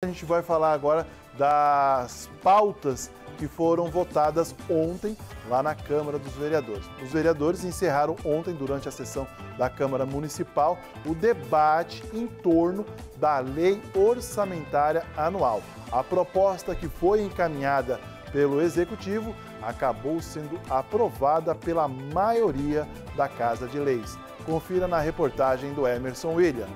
A gente vai falar agora das pautas que foram votadas ontem lá na Câmara dos Vereadores. Os vereadores encerraram ontem, durante a sessão da Câmara Municipal, o debate em torno da Lei Orçamentária Anual. A proposta que foi encaminhada pelo Executivo acabou sendo aprovada pela maioria da Casa de Leis. Confira na reportagem do Emerson William.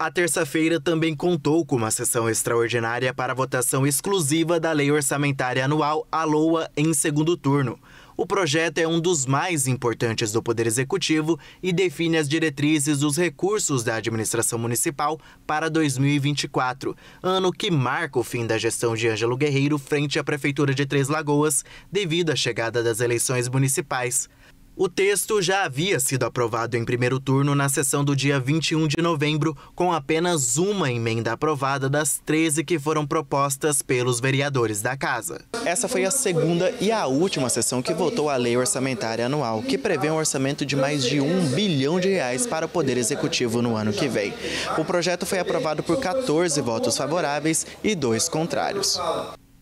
A terça-feira também contou com uma sessão extraordinária para a votação exclusiva da Lei Orçamentária Anual a LOA em segundo turno. O projeto é um dos mais importantes do Poder Executivo e define as diretrizes dos recursos da administração municipal para 2024, ano que marca o fim da gestão de Ângelo Guerreiro frente à Prefeitura de Três Lagoas, devido à chegada das eleições municipais. O texto já havia sido aprovado em primeiro turno na sessão do dia 21 de novembro, com apenas uma emenda aprovada das 13 que foram propostas pelos vereadores da casa. Essa foi a segunda e a última sessão que votou a Lei Orçamentária Anual, que prevê um orçamento de mais de um bilhão de reais para o Poder Executivo no ano que vem. O projeto foi aprovado por 14 votos favoráveis e dois contrários.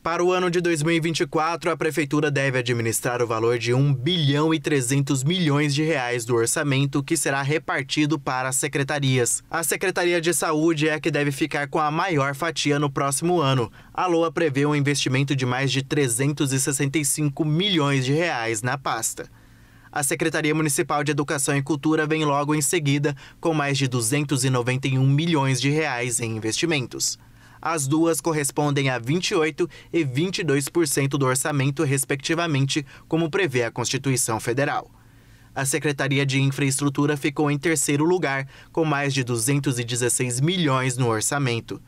Para o ano de 2024, a prefeitura deve administrar o valor de 1 bilhão e 300 milhões de reais do orçamento que será repartido para as secretarias. A Secretaria de Saúde é a que deve ficar com a maior fatia no próximo ano. A LOA prevê um investimento de mais de 365 milhões de reais na pasta. A Secretaria Municipal de Educação e Cultura vem logo em seguida, com mais de 291 milhões de reais em investimentos. As duas correspondem a 28% e 22% do orçamento, respectivamente, como prevê a Constituição Federal. A Secretaria de Infraestrutura ficou em terceiro lugar, com mais de 216 milhões no orçamento.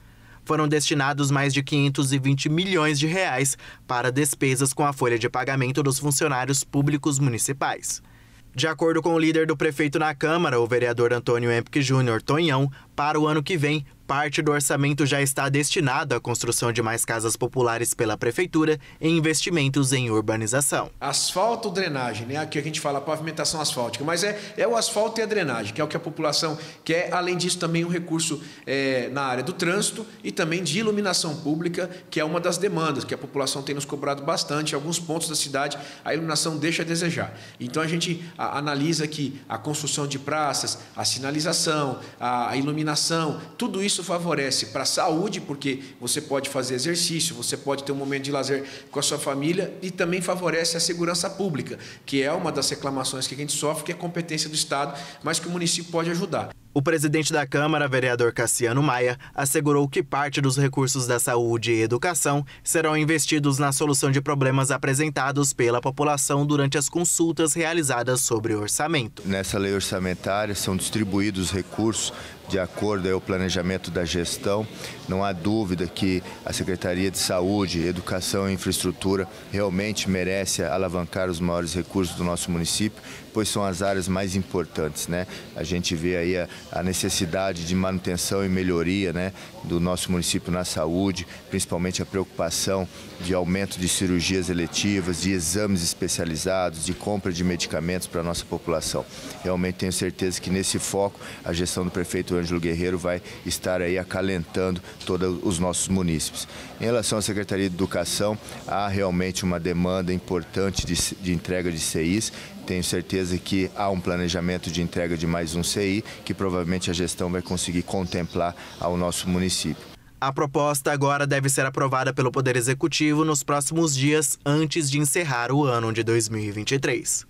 Foram destinados mais de 520 milhões de reais para despesas com a folha de pagamento dos funcionários públicos municipais. De acordo com o líder do prefeito na Câmara, o vereador Antônio Empke Júnior Tonhão, para o ano que vem, parte do orçamento já está destinado à construção de mais casas populares pela Prefeitura e investimentos em urbanização. Asfalto, drenagem, né? aqui a gente fala pavimentação asfáltica, mas é, é o asfalto e a drenagem, que é o que a população quer. Além disso, também um recurso é, na área do trânsito e também de iluminação pública, que é uma das demandas que a população tem nos cobrado bastante. Em alguns pontos da cidade, a iluminação deixa a desejar. Então, a gente analisa que a construção de praças, a sinalização, a iluminação, iluminação, tudo isso favorece para a saúde, porque você pode fazer exercício, você pode ter um momento de lazer com a sua família e também favorece a segurança pública, que é uma das reclamações que a gente sofre, que é competência do Estado, mas que o município pode ajudar. O presidente da Câmara, vereador Cassiano Maia, assegurou que parte dos recursos da saúde e educação serão investidos na solução de problemas apresentados pela população durante as consultas realizadas sobre orçamento. Nessa lei orçamentária são distribuídos recursos de acordo ao planejamento da gestão. Não há dúvida que a Secretaria de Saúde, Educação e Infraestrutura realmente merece alavancar os maiores recursos do nosso município, pois são as áreas mais importantes. Né? A gente vê aí a, a necessidade de manutenção e melhoria né, do nosso município na saúde, principalmente a preocupação de aumento de cirurgias eletivas, de exames especializados, de compra de medicamentos para a nossa população. Realmente tenho certeza que nesse foco a gestão do prefeito Ângelo Guerreiro vai estar aí acalentando todos os nossos munícipes. Em relação à Secretaria de Educação, há realmente uma demanda importante de, de entrega de CIs tenho certeza que há um planejamento de entrega de mais um CI que provavelmente a gestão vai conseguir contemplar ao nosso município. A proposta agora deve ser aprovada pelo Poder Executivo nos próximos dias, antes de encerrar o ano de 2023.